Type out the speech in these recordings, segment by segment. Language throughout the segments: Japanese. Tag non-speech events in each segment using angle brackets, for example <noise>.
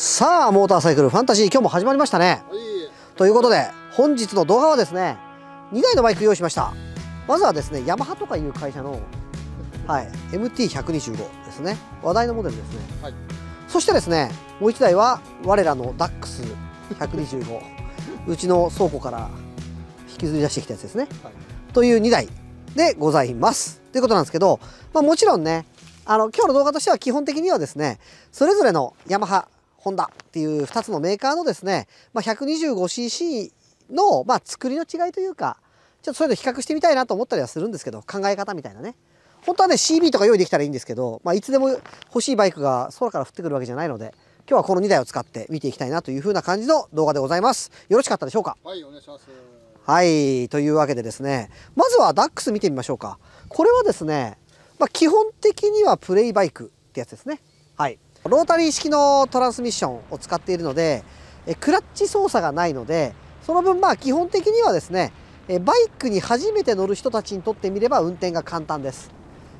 さあモーターサイクルファンタジー今日も始まりましたね、はい、ということで本日の動画はですね2台のバイク用意しましたまずはですねヤマハとかいう会社の、はい、MT125 ですね話題のモデルですね、はい、そしてですねもう1台は我らのダックス125うちの倉庫から引きずり出してきたやつですね、はい、という2台でございますということなんですけど、まあ、もちろんねあの今日の動画としては基本的にはですねそれぞれのヤマハホンダっていう2つのメーカーのですね、まあ、125cc の、まあ、作りの違いというか、ちょっとそういうの比較してみたいなと思ったりはするんですけど、考え方みたいなね。本当はね、CB とか用意できたらいいんですけど、まあ、いつでも欲しいバイクが空から降ってくるわけじゃないので、今日はこの2台を使って見ていきたいなというふうな感じの動画でございます。よろしかったでしょうかはい、お願いします。はい、というわけでですね、まずはダックス見てみましょうか。これはですね、まあ、基本的にはプレイバイクってやつですね。はい。ロータリー式のトランスミッションを使っているのでクラッチ操作がないのでその分まあ基本的にはですねバイクに初めて乗る人たちにとってみれば運転が簡単です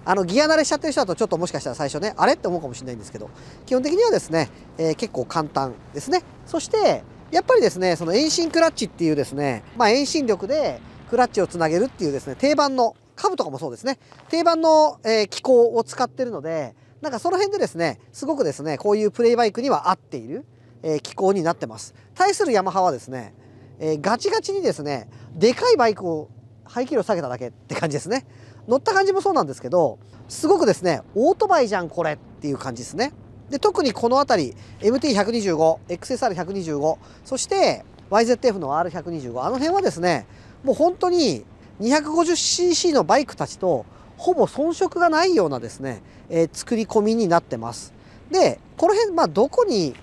あのギア慣れしちゃってる人だとちょっともしかしたら最初ねあれって思うかもしれないんですけど基本的にはですね、えー、結構簡単ですねそしてやっぱりですねその遠心クラッチっていうですね、まあ、遠心力でクラッチをつなげるっていうですね定番の株とかもそうですね定番の、えー、機構を使ってるのでなんかその辺でですね、すごくですね、こういうプレイバイクには合っている、えー、機構になってます。対するヤマハはですね、えー、ガチガチにですね、でかいバイクを排気量下げただけって感じですね。乗った感じもそうなんですけど、すごくですね、オートバイじゃんこれっていう感じですね。で、特にこの辺り、MT125、XSR125、そして YZF の R125、あの辺はですね、もう本当に 250cc のバイクたちとほぼ遜色がないようなですね、えー、作り込みになってます。で、この辺、まあ、どこに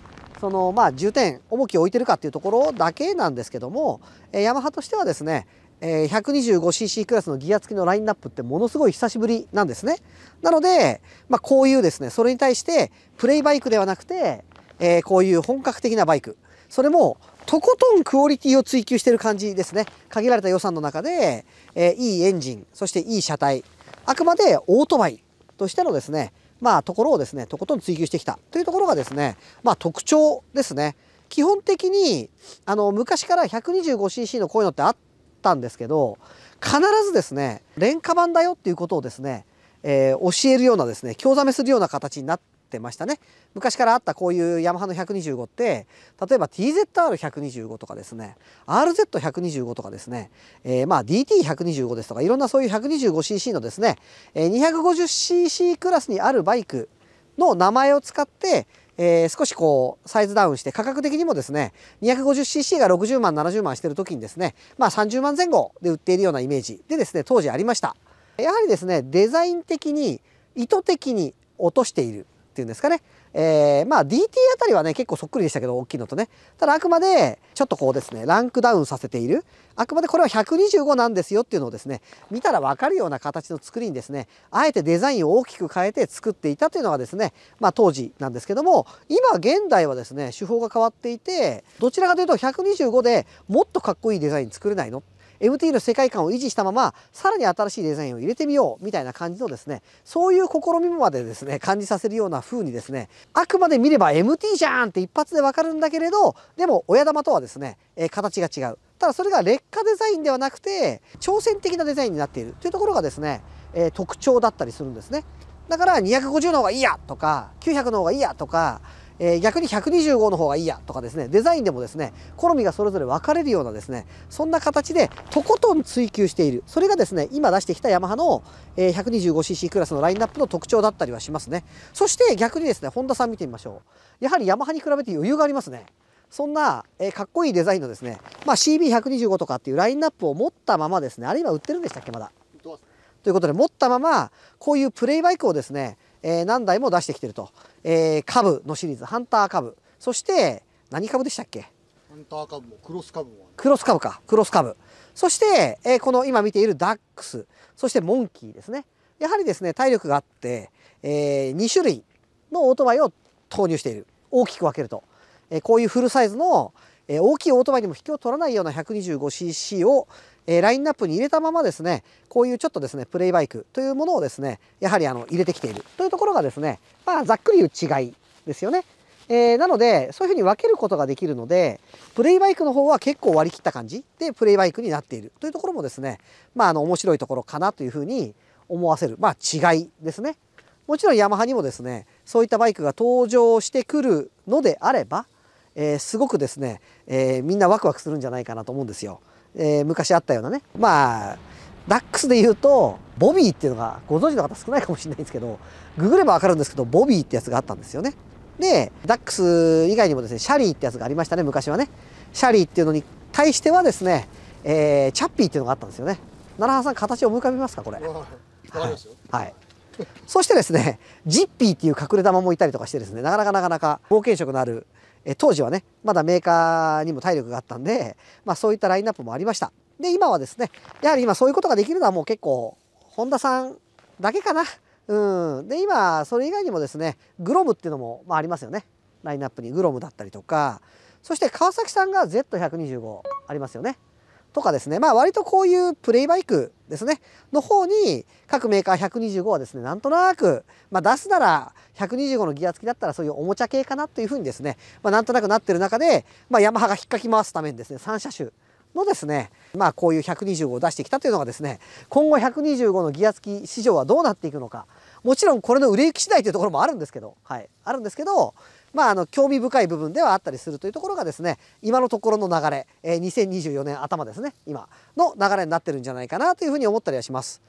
そのまあ重点重きを置いてるかっていうところだけなんですけども、えー、ヤマハとしてはですね、えー、125cc クラスのギア付きのラインナップってものすごい久しぶりなんですね。なので、まあ、こういうですねそれに対してプレイバイクではなくて、えー、こういう本格的なバイクそれもとことんクオリティを追求してる感じですね限られた予算の中で、えー、いいエンジンそしていい車体あくまでオートバイとしてのですね、まあ、ところをですね、とことん追求してきたというところがですね、まあ、特徴ですね。基本的に、あの、昔から 125cc のこういうのってあったんですけど、必ずですね、廉価版だよっていうことをですね、えー、教えるようなですね、興ざめするような形になっってましたね昔からあったこういうヤマハの125って例えば TZR125 とかですね RZ125 とかですね、えー、まあ DT125 ですとかいろんなそういう 125cc のですね 250cc クラスにあるバイクの名前を使ってえー、少しこうサイズダウンして価格的にもですね 250cc が60万70万してる時にですねまあ30万前後で売っているようなイメージでですね当時ありましたやはりですねデザイン的に意図的に落としているっていうんですかね、えー、まあ DT あたりはね結構そっくりでしたけど大きいのとねただあくまでちょっとこうですねランクダウンさせているあくまでこれは125なんですよっていうのをですね見たら分かるような形の作りにですねあえてデザインを大きく変えて作っていたというのがですねまあ当時なんですけども今現代はですね手法が変わっていてどちらかというと125でもっとかっこいいデザイン作れないのっ MT の世界観を維持したままさらに新しいデザインを入れてみようみたいな感じのですねそういう試みまでですね感じさせるような風にですねあくまで見れば MT じゃんって一発でわかるんだけれどでも親玉とはですね、え形が違うただそれが劣化デザインではなくて挑戦的なデザインになっているというところがですね、え特徴だったりするんですねだから250の方がいいやとか900の方がいいやとかえー、逆に1 2 5の方がいいやとかですねデザインでもですね好みがそれぞれ分かれるようなですねそんな形でとことん追求しているそれがですね今出してきたヤマハの、え 125cc クラスのラインナップの特徴だったりはしますねそして逆にですね本田さん見てみましょうやはりヤマハに比べて余裕がありますねそんな、えー、かっこいいデザインのですね、まあ、CB125 とかっていうラインナップを持ったままですねあるいは売ってるんでしたっけまだということで持ったままこういうプレイバイクをですねえー、何台も出してきてると、えー、株のシリーズハンターカブそして何株でしたっけハンターカブもクロスブも、ね、クロスカブかクロスカブそして、えー、この今見ているダックスそしてモンキーですねやはりですね体力があって、えー、2種類のオートバイを投入している大きく分けると、えー、こういうフルサイズの、えー、大きいオートバイにも引きを取らないような 125cc を、えー、ラインナップに入れたままですね、こういうちょっとですね、プレイバイクというものをですね、やはりあの入れてきているというところがですね、まあ、ざっくり言う違いですよね。えー、なので、そういうふうに分けることができるので、プレイバイクの方は結構割り切った感じでプレイバイクになっているというところもですね、まあ、あの、面白いところかなというふうに思わせる、まあ、違いですね。もちろんヤマハにもですね、そういったバイクが登場してくるのであれば、えー、すごくですね、えー、みんなワクワクするんじゃないかなと思うんですよ。えー、昔あったようなねまあダックスで言うとボビーっていうのがご存知の方少ないかもしれないんですけどググればわかるんですけどボビーってやつがあったんですよねでダックス以外にもですねシャリーってやつがありましたね昔はねシャリーっていうのに対してはですね、えー、チャッピーっていうのがあったんですよね奈良さん形を浮かびますかこれ、はい、はい、そしてですねジッピーっていう隠れ玉もいたりとかしてですねなかなかなかなか冒険色のあるえ当時はねまだメーカーにも体力があったんで、まあ、そういったラインナップもありましたで今はですねやはり今そういうことができるのはもう結構本田さんだけかなうん、で今それ以外にもですねグロムっていうのも、まあ、ありますよねラインナップにグロムだったりとかそして川崎さんが Z125 ありますよねとかですね、まあ割とこういうプレイバイクですね、の方に各メーカー125はですね、なんとなく、まあ、出すなら125のギア付きだったらそういうおもちゃ系かなというふうにですね、まあ、なんとなくなってる中で、まあ、ヤマハが引っかき回すためにですね、3車種のですね、まあこういう125を出してきたというのがですね、今後125のギア付き市場はどうなっていくのか、もちろんこれの売れ行き次第というところもあるんですけど、はい、あるんですけど、まあ、あの興味深い部分ではあったりするというところがですね今のところの流れ、えー、2024年頭ですね今の流れになってるんじゃないかなというふうに思ったりはします。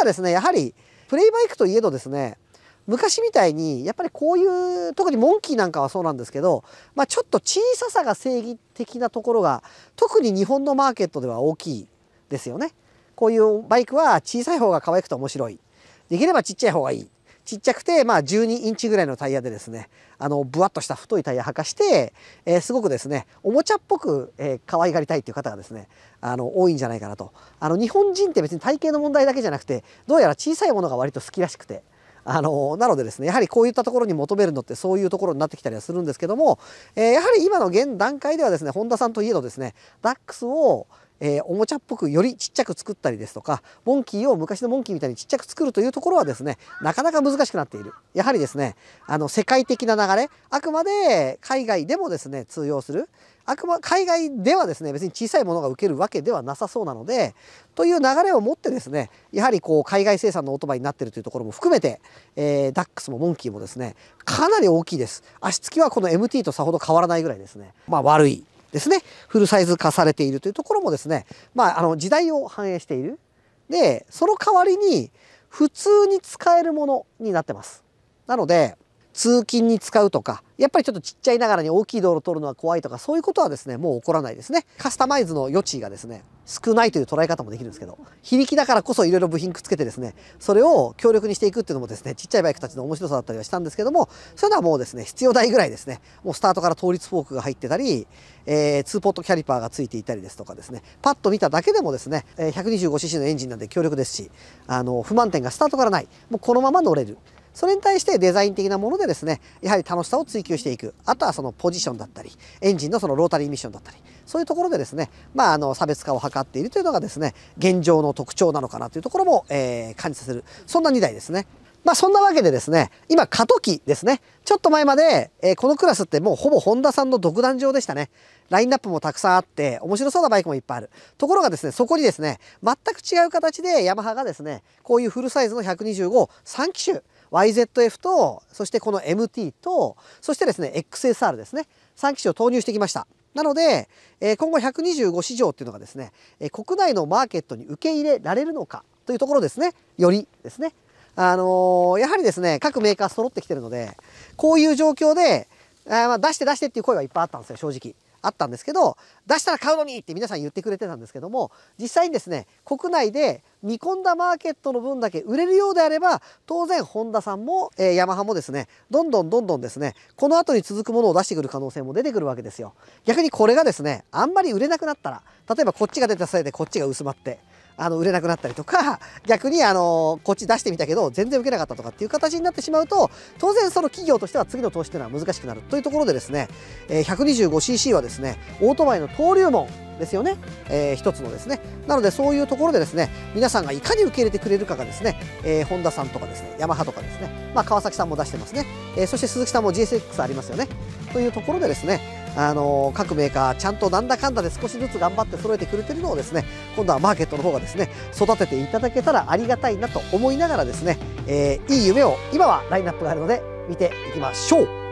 だですねやはりプレイバイクといえどですね昔みたいにやっぱりこういう特にモンキーなんかはそうなんですけど、まあ、ちょっと小ささが正義的なところが特に日本のマーケットでは大きいですよね。こういうバイクは小さい方が可愛くて面白いできればちっちゃい方がいいちっちゃくて、まあ、12インチぐらいのタイヤでですねあのぶわっとした太いタイヤ履かして、えー、すごくですねおもちゃっぽく、えー、可愛がりたいっていう方がですねあの多いんじゃないかなとあの日本人って別に体型の問題だけじゃなくてどうやら小さいものが割と好きらしくてあのなのでですねやはりこういったところに求めるのってそういうところになってきたりはするんですけども、えー、やはり今の現段階ではですね本田さんといえどですねダックスをえー、おもちゃっぽくよりちっちゃく作ったりですとかモンキーを昔のモンキーみたいにちっちゃく作るというところはですねなかなか難しくなっているやはりですねあの世界的な流れあくまで海外でもですね通用するあくま海外ではですね別に小さいものが受けるわけではなさそうなのでという流れをもってですねやはりこう海外生産のオートバイになってるというところも含めて、えー、ダックスもモンキーもですねかなり大きいです足つきはこの MT とさほど変わらないぐらいですねまあ悪いですねフルサイズ化されているというところもですねまああの時代を反映しているでその代わりに普通に使えるものになってますなので通勤に使うとかやっぱりちょっとちっちゃいながらに大きい道路を取るのは怖いとかそういうことはですねもう起こらないですねカスタマイズの余地がですね少ないという捉え方もできるんですけど非力だからこそいろいろ部品くっつけてですねそれを強力にしていくっていうのもですねちっちゃいバイクたちの面白さだったりはしたんですけどもそういうのはもうですね必要ないぐらいですねもうスタートから倒立フォークが入ってたり、えー、2ポットキャリパーがついていたりですとかですねパッと見ただけでもですね 125cc のエンジンなんで強力ですしあの不満点がスタートからないもうこのまま乗れるそれに対してデザイン的なものでですね、やはり楽しさを追求していく。あとはそのポジションだったり、エンジンのそのロータリーミッションだったり、そういうところでですね、まあ、あの、差別化を図っているというのがですね、現状の特徴なのかなというところも、えー、感じさせる。そんな2台ですね。まあそんなわけでですね、今過渡期ですね。ちょっと前まで、えー、このクラスってもうほぼホンダさんの独壇場でしたね。ラインナップもたくさんあって、面白そうなバイクもいっぱいある。ところがですね、そこにですね、全く違う形でヤマハがですね、こういうフルサイズの125を3機種、YZF とそしてこの MT とそしてですね XSR ですね3機種を投入してきました。なので、え今後125市場っていうのがですね、え国内のマーケットに受け入れられるのかというところですねよりですねあのー、やはりですね各メーカー揃ってきてるのでこういう状況で、えまあ、出して出してっていう声はいっぱいあったんですよ正直。あったんですけど出したら買うのにって皆さん言ってくれてたんですけども実際にですね国内で見込んだマーケットの分だけ売れるようであれば当然ホンダさんも、えー、ヤマハもですねどんどんどんどんですねこの後に続くものを出してくる可能性も出てくるわけですよ。逆にこれがですねあんまり売れなくなったら例えばこっちが出たせいでこっちが薄まってあの売れなくなったりとか <laughs> 逆にあのこっち出してみたけど全然受けなかったとかっていう形になってしまうと当然その企業としては次の投資というのは難しくなるというところでですね 125cc はですねオートバイの登竜門ですよね、えー、一つのですねなのでそういうところでですね皆さんがいかに受け入れてくれるかがですね、えー、本田さんとかですねヤマハとかですね、まあ、川崎さんも出してますね、えー、そして鈴木さんも GSX ありますよねというところでですねあの各メーカーちゃんとなんだかんだで少しずつ頑張って揃えてくれてるのをですね今度はマーケットの方がですね育てていただけたらありがたいなと思いながらですね、えー、いい夢を今はラインナップがあるので見ていきましょう